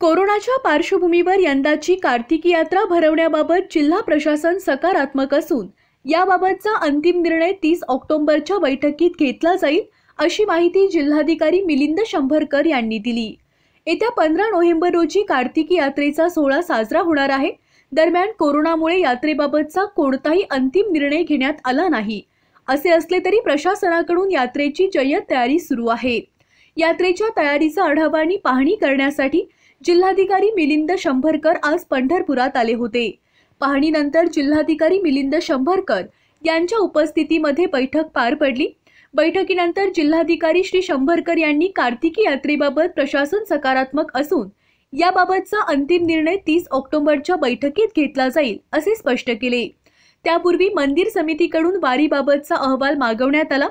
कोरोनाच्या पार्श्वभूमीवर यंदाची कार्तिकी यात्रा भरवण्याबाबत जिल्हा प्रशासन सकारात्मक असून याबाबतचा अंतिम निर्णय तीस ऑक्टोबरच्या बैठकीत घेतला जाईल अशी माहिती जिल्हाधिकारी मिलिंद शंभरकर यांनी दिली येत्या पंधरा नोव्हेंबर रोजी कार्तिकी यात्रेचा सोहळा साजरा होणार आहे दरम्यान कोरोनामुळे यात्रेबाबतचा कोणताही अंतिम निर्णय घेण्यात आला नाही असे असले तरी प्रशासनाकडून यात्रेची जय्यत तयारी सुरू आहे यात्रेच्या तयारीचा आढावा आणि पाहणी करण्यासाठी जिल्हाधिकारी मिलिंद शंभरकर आज पंढरपुरात आले होते पाहणीनंतर जिल्हाधिकारी मिलिंद शंभरकर यांच्या उपस्थितीमध्ये बैठक पार पडली बैठकीनंतर जिल्हाधिकारी श्री शंभरकर यांनी कार्तिकी यात्रेबाबत प्रशासन सकारात्मक असून याबाबतचा अंतिम निर्णय तीस ऑक्टोबरच्या बैठकीत घेतला जाईल असे स्पष्ट केले त्यापूर्वी मंदिर समितीकडून वारीबाबतचा अहवाल मागवण्यात आला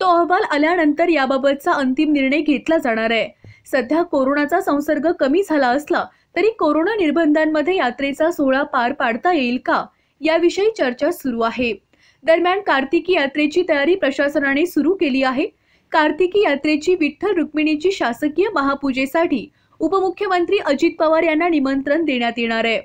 तो अहवाल आल्यानंतर याबाबतचा अंतिम निर्णय घेतला जाणार आहे सध्या कोरोनाचा संसर्ग कमी झाला असला तरी कोरोना निर्बंधांमध्ये यात्रेचा सोहळा पार पाडता येईल का याविषयी चर्चा सुरू आहे दरम्यान कार्तिकी यात्रेची तयारी प्रशासनाने सुरू केली आहे कार्तिकी यात्रेची विठ्ठल रुक्मिणीची शासकीय महापूजेसाठी उपमुख्यमंत्री अजित पवार यांना निमंत्रण देण्यात येणार आहे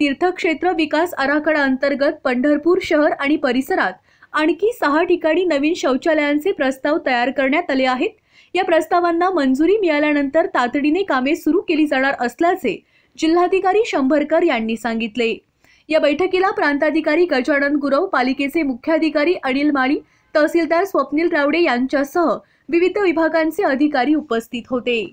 तीर्थक्षेत्र विकास आराखडा अंतर्गत पंढरपूर शहर आणि परिसरात आणखी सहा ठिकाणी नवीन शौचालयांचे प्रस्ताव तयार करण्यात आले आहेत या प्रस्तावांना मंजुरी मिळाल्यानंतर तातडीने कामे सुरू केली जाणार असल्याचे जिल्हाधिकारी शंभरकर यांनी सांगितले या बैठकीला प्रांताधिकारी गजानन गुरव पालिकेचे मुख्याधिकारी अनिल माळी तहसीलदार स्वप्नील रावडे यांच्यासह विविध विभागांचे अधिकारी उपस्थित होते